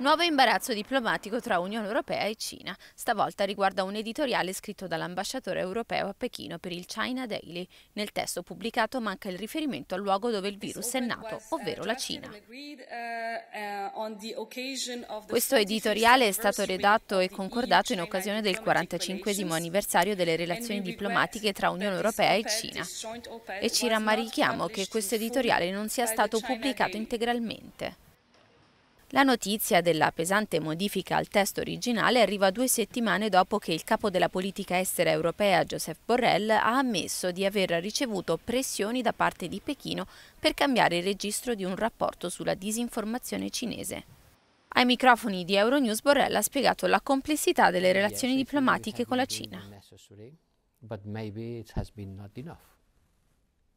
Nuovo imbarazzo diplomatico tra Unione Europea e Cina. Stavolta riguarda un editoriale scritto dall'ambasciatore europeo a Pechino per il China Daily. Nel testo pubblicato manca il riferimento al luogo dove il virus è nato, ovvero la Cina. Uh, uh, questo editoriale è stato redatto e concordato in occasione del 45 anniversario delle relazioni diplomatiche tra Unione Europea e Cina. E ci rammarichiamo che questo editoriale non sia stato pubblicato integralmente. La notizia della pesante modifica al testo originale arriva due settimane dopo che il capo della politica estera europea, Joseph Borrell, ha ammesso di aver ricevuto pressioni da parte di Pechino per cambiare il registro di un rapporto sulla disinformazione cinese. Ai microfoni di Euronews Borrell ha spiegato la complessità delle relazioni diplomatiche con la Cina.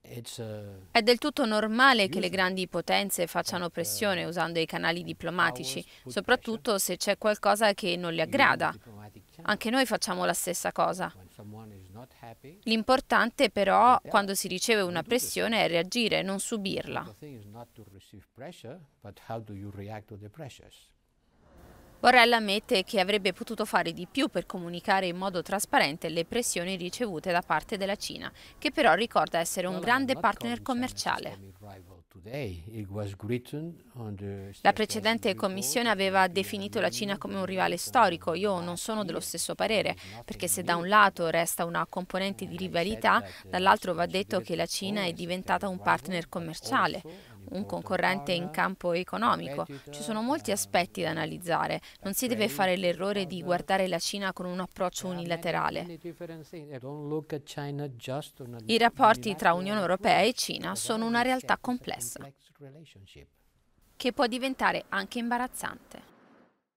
Uh, è del tutto normale che le grandi potenze facciano pressione uh, usando i canali diplomatici, soprattutto se c'è qualcosa che non le aggrada. Anche noi facciamo la stessa cosa. L'importante però, quando si riceve una pressione, è reagire, non subirla. Borrell ammette che avrebbe potuto fare di più per comunicare in modo trasparente le pressioni ricevute da parte della Cina, che però ricorda essere un grande partner commerciale. La precedente commissione aveva definito la Cina come un rivale storico, io non sono dello stesso parere, perché se da un lato resta una componente di rivalità, uh, dall'altro va detto che la Cina è diventata un partner commerciale un concorrente in campo economico. Ci sono molti aspetti da analizzare. Non si deve fare l'errore di guardare la Cina con un approccio unilaterale. I rapporti tra Unione Europea e Cina sono una realtà complessa che può diventare anche imbarazzante.